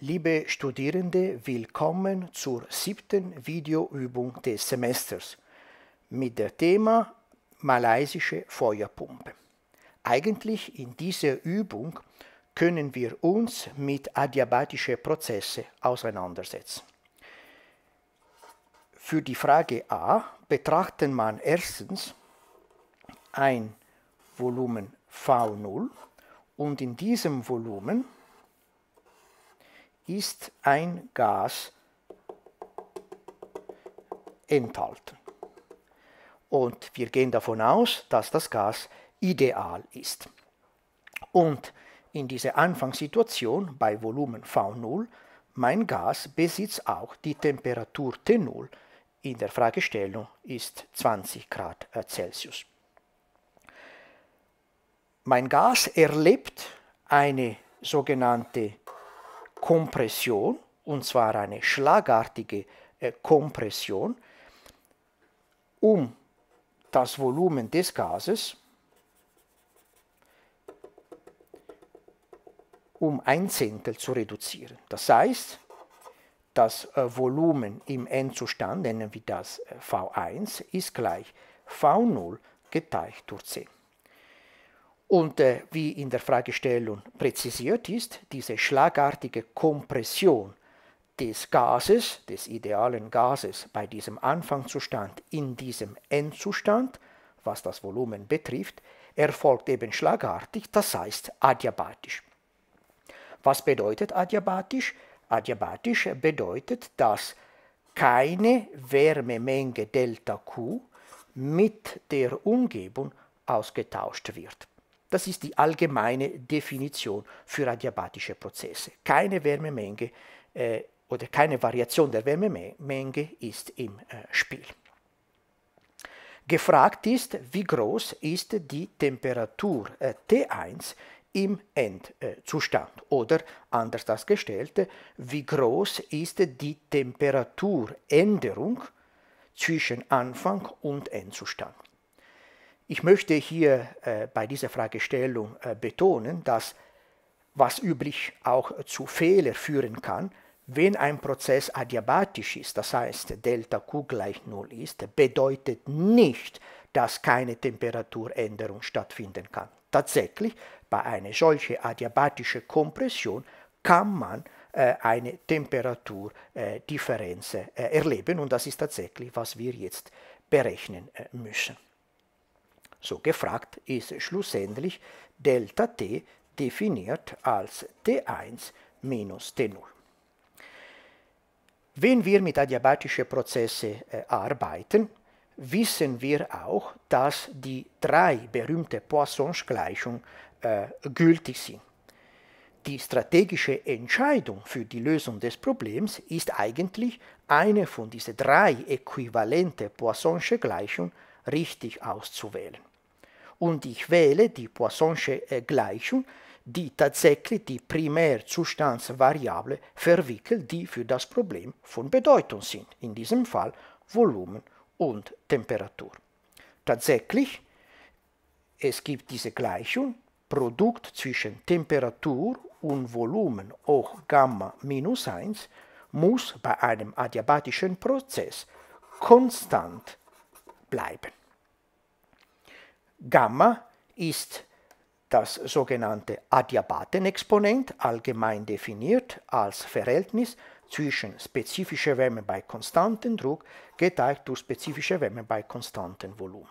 Liebe Studierende, willkommen zur siebten Videoübung des Semesters mit dem Thema malaysische Feuerpumpe. Eigentlich in dieser Übung können wir uns mit adiabatischen Prozessen auseinandersetzen. Für die Frage A betrachtet man erstens ein Volumen V0 und in diesem Volumen ist ein Gas enthalten. Und wir gehen davon aus, dass das Gas ideal ist. Und in dieser Anfangssituation bei Volumen V0, mein Gas besitzt auch die Temperatur T0. In der Fragestellung ist 20 Grad äh, Celsius. Mein Gas erlebt eine sogenannte Kompression, und zwar eine schlagartige äh, Kompression, um das Volumen des Gases um ein Zehntel zu reduzieren. Das heißt, das äh, Volumen im Endzustand, nennen wir das äh, V1, ist gleich V0 geteilt durch 10. Und äh, wie in der Fragestellung präzisiert ist, diese schlagartige Kompression des Gases, des idealen Gases bei diesem Anfangszustand in diesem Endzustand, was das Volumen betrifft, erfolgt eben schlagartig, das heißt adiabatisch. Was bedeutet adiabatisch? Adiabatisch bedeutet, dass keine Wärmemenge Δ Q mit der Umgebung ausgetauscht wird. Das ist die allgemeine Definition für adiabatische Prozesse. Keine Wärmemenge äh, oder keine Variation der Wärmemenge ist im äh, Spiel. Gefragt ist, wie groß ist die Temperatur äh, T1 im Endzustand oder anders das dargestellt, wie groß ist die Temperaturänderung zwischen Anfang und Endzustand. Ich möchte hier äh, bei dieser Fragestellung äh, betonen, dass was üblich auch zu Fehler führen kann, wenn ein Prozess adiabatisch ist, das heißt Delta Q gleich 0 ist, bedeutet nicht, dass keine Temperaturänderung stattfinden kann. Tatsächlich, bei einer solchen adiabatischen Kompression kann man äh, eine Temperaturdifferenz äh, erleben und das ist tatsächlich, was wir jetzt berechnen äh, müssen. So gefragt ist schlussendlich Delta t definiert als t1 minus t0. Wenn wir mit adiabatischen Prozessen äh, arbeiten, wissen wir auch, dass die drei berühmten Poissons Gleichungen äh, gültig sind. Die strategische Entscheidung für die Lösung des Problems ist eigentlich eine von diesen drei äquivalenten Poisson'sche Gleichungen richtig auszuwählen und ich wähle die Poissonsche äh, Gleichung, die tatsächlich die Primärzustandsvariable verwickelt, die für das Problem von Bedeutung sind, in diesem Fall Volumen und Temperatur. Tatsächlich, es gibt diese Gleichung, Produkt zwischen Temperatur und Volumen hoch Gamma minus 1 muss bei einem adiabatischen Prozess konstant bleiben. Gamma ist das sogenannte Adiabatenexponent, allgemein definiert als Verhältnis zwischen spezifischer Wärme bei konstantem Druck geteilt durch spezifische Wärme bei konstantem Volumen.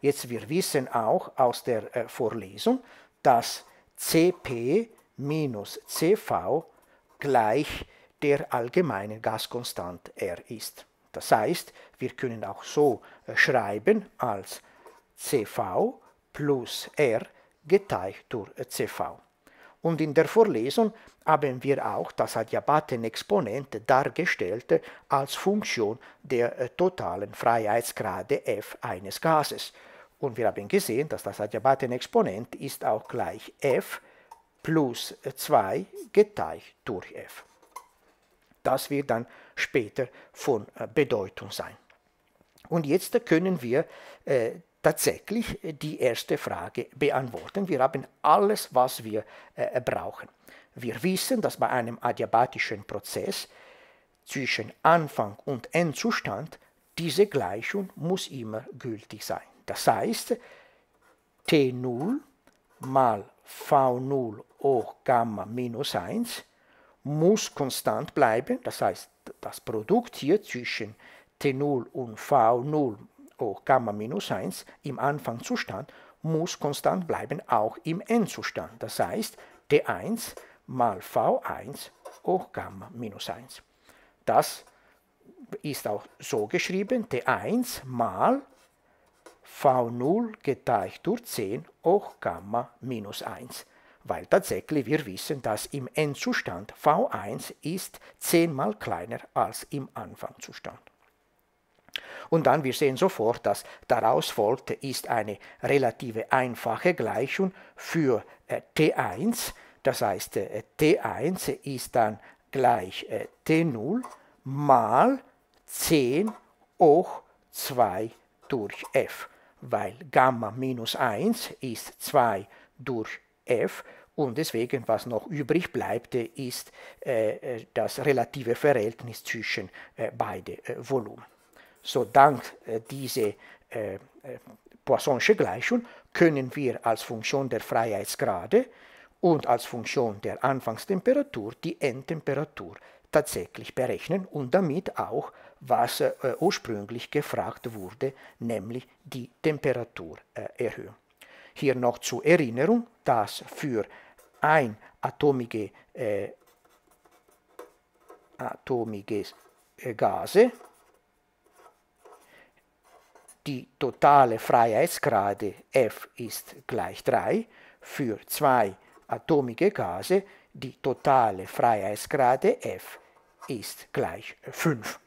Jetzt, wir wissen auch aus der äh, Vorlesung, dass Cp minus Cv gleich der allgemeinen Gaskonstant R ist. Das heißt, wir können auch so äh, schreiben als CV plus R geteilt durch CV. Und in der Vorlesung haben wir auch das Adiabaten-Exponent dargestellt als Funktion der äh, totalen Freiheitsgrade f eines Gases. Und wir haben gesehen, dass das Adiabaten-Exponent ist auch gleich f plus 2 äh, geteilt durch f. Das wird dann später von äh, Bedeutung sein. Und jetzt können wir äh, tatsächlich äh, die erste Frage beantworten. Wir haben alles, was wir äh, brauchen. Wir wissen, dass bei einem adiabatischen Prozess zwischen Anfang und Endzustand diese Gleichung muss immer gültig sein. Das heißt, T0 mal V0 hoch Gamma minus 1 muss konstant bleiben. Das heißt, das Produkt hier zwischen T0 und V0 O Gamma minus 1 im Anfangszustand muss konstant bleiben, auch im Endzustand. Das heißt, t 1 mal V1 hoch Gamma minus 1. Das ist auch so geschrieben, T1 mal V0 geteilt durch 10 hoch Gamma minus 1. Weil tatsächlich wir wissen, dass im Endzustand V1 ist 10 mal kleiner als im Anfangszustand. Und dann, wir sehen sofort, dass daraus folgt, ist eine relative einfache Gleichung für äh, T1. Das heißt, äh, T1 ist dann gleich äh, T0 mal 10 hoch 2 durch f, weil Gamma minus 1 ist 2 durch f und deswegen, was noch übrig bleibt, äh, ist äh, äh, das relative Verhältnis zwischen äh, beide äh, Volumen. So dank äh, dieser äh, äh Poissonsche Gleichung können wir als Funktion der Freiheitsgrade und als Funktion der Anfangstemperatur die Endtemperatur tatsächlich berechnen und damit auch, was äh, ursprünglich gefragt wurde, nämlich die Temperaturerhöhung. Äh, Hier noch zur Erinnerung, dass für ein atomige, äh, atomiges äh, Gase die totale Freiheitsgrade F ist gleich 3 für zwei atomige Gase, die totale Freiheitsgrade F ist gleich 5.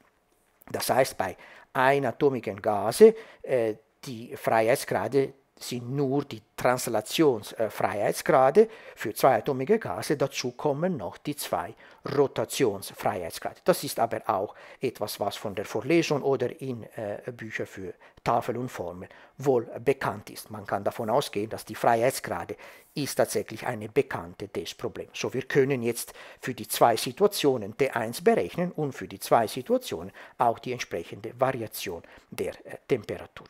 Das heißt, bei einatomigen Gase äh, die Freiheitsgrade sind nur die Translationsfreiheitsgrade für zwei atomige Gase. Dazu kommen noch die zwei Rotationsfreiheitsgrade. Das ist aber auch etwas, was von der Vorlesung oder in äh, Büchern für Tafel und Formel wohl bekannt ist. Man kann davon ausgehen, dass die Freiheitsgrade ist tatsächlich eine Bekannte des Problems. So, wir können jetzt für die zwei Situationen T1 berechnen und für die zwei Situationen auch die entsprechende Variation der äh, Temperatur.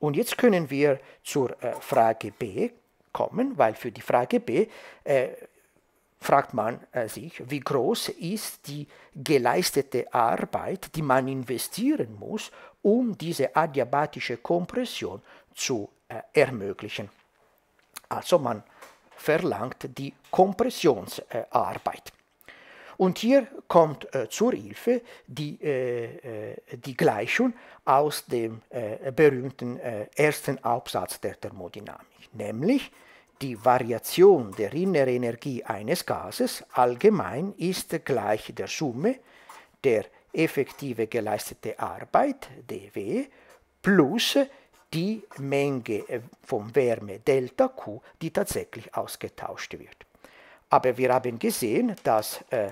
Und jetzt können wir zur äh, Frage B kommen, weil für die Frage B äh, fragt man äh, sich, wie groß ist die geleistete Arbeit, die man investieren muss, um diese adiabatische Kompression zu äh, ermöglichen. Also man verlangt die Kompressionsarbeit. Und hier kommt äh, zur Hilfe die, äh, äh die Gleichung aus dem äh, berühmten äh, ersten Absatz der Thermodynamik, nämlich die Variation der inneren Energie eines Gases allgemein ist gleich der Summe der effektive geleistete Arbeit, dW, plus die Menge äh, von Wärme Delta Q, die tatsächlich ausgetauscht wird. Aber wir haben gesehen, dass äh,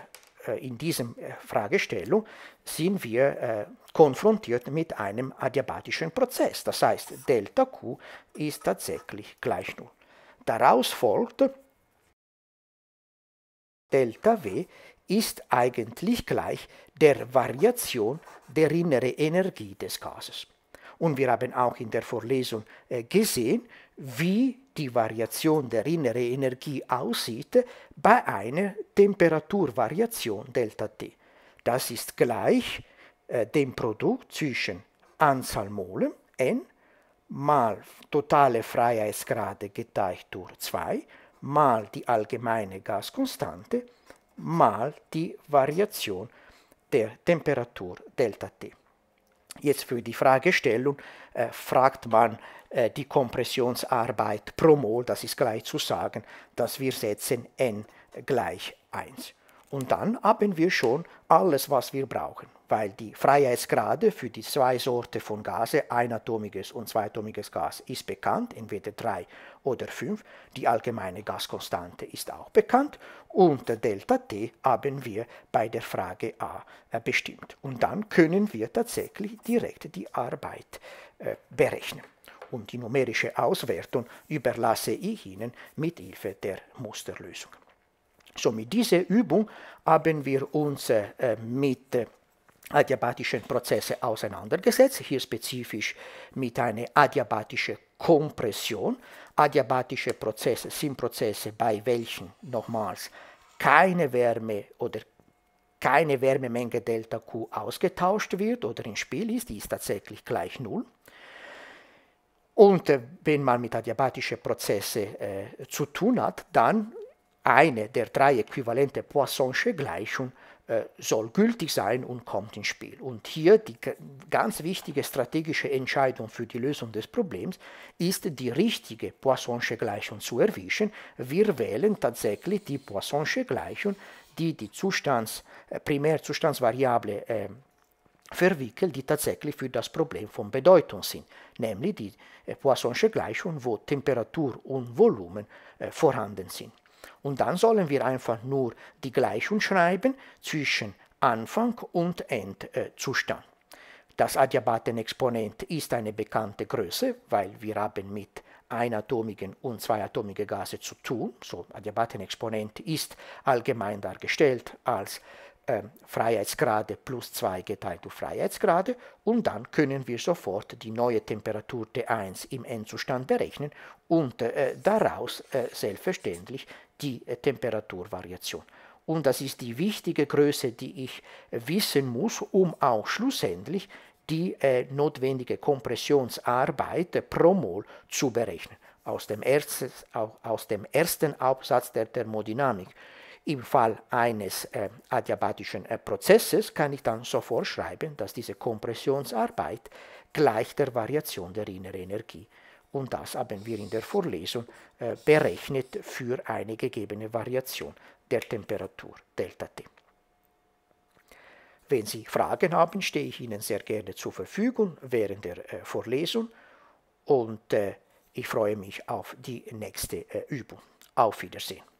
äh, in dieser äh, Fragestellung sind wir äh, konfrontiert mit einem adiabatischen Prozess. Das heißt, Delta Q ist tatsächlich gleich Null. Daraus folgt, Delta W ist eigentlich gleich der Variation der inneren Energie des Gases. Und wir haben auch in der Vorlesung gesehen, wie die Variation der inneren Energie aussieht bei einer Temperaturvariation ΔT. Das ist gleich äh, dem Produkt zwischen Anzahl Molen n mal totale Freiheitsgrade geteilt durch 2 mal die allgemeine Gaskonstante mal die Variation der Temperatur ΔT jetzt für die Fragestellung äh, fragt man äh, die Kompressionsarbeit pro Mol, das ist gleich zu sagen, dass wir setzen n gleich 1. Und dann haben wir schon alles, was wir brauchen weil die Freiheitsgrade für die zwei Sorten von Gase, einatomiges und zweitomiges Gas, ist bekannt, entweder 3 oder 5. Die allgemeine Gaskonstante ist auch bekannt und Delta T haben wir bei der Frage A äh, bestimmt. Und dann können wir tatsächlich direkt die Arbeit äh, berechnen. Und die numerische Auswertung überlasse ich Ihnen mit Hilfe der Musterlösung. So mit dieser Übung haben wir uns äh, mit adiabatischen Prozesse auseinandergesetzt, hier spezifisch mit einer adiabatischen Kompression. Adiabatische Prozesse sind Prozesse, bei welchen nochmals keine Wärme oder keine Wärmemenge Delta Q ausgetauscht wird oder im Spiel ist, die ist tatsächlich gleich Null. Und äh, wenn man mit adiabatischen Prozessen äh, zu tun hat, dann eine der drei äquivalente Poissonsche Gleichungen äh, soll gültig sein und kommt ins Spiel. Und hier die ganz wichtige strategische Entscheidung für die Lösung des Problems ist, die richtige Poissonsche Gleichung zu erwischen. Wir wählen tatsächlich die Poissonsche Gleichung, die die Zustands, äh, Primärzustandsvariable äh, verwickelt, die tatsächlich für das Problem von Bedeutung sind, nämlich die äh, Poissonsche Gleichung, wo Temperatur und Volumen äh, vorhanden sind. Und dann sollen wir einfach nur die Gleichung schreiben zwischen Anfang und Endzustand. Äh, das Adiabatenexponent ist eine bekannte Größe, weil wir haben mit einatomigen und zweiatomigen Gase zu tun. So Adiabatenexponent ist allgemein dargestellt als ähm, Freiheitsgrade plus 2 geteilt durch Freiheitsgrade und dann können wir sofort die neue Temperatur T1 im Endzustand berechnen und äh, daraus äh, selbstverständlich die äh, Temperaturvariation. Und das ist die wichtige Größe, die ich wissen muss, um auch schlussendlich die äh, notwendige Kompressionsarbeit pro Mol zu berechnen. Aus dem, ersten, aus dem ersten Absatz der Thermodynamik im Fall eines äh, adiabatischen äh, Prozesses kann ich dann sofort schreiben, dass diese Kompressionsarbeit gleich der Variation der inneren Energie. Und das haben wir in der Vorlesung äh, berechnet für eine gegebene Variation der Temperatur Delta T. Wenn Sie Fragen haben, stehe ich Ihnen sehr gerne zur Verfügung während der äh, Vorlesung und äh, ich freue mich auf die nächste äh, Übung. Auf Wiedersehen.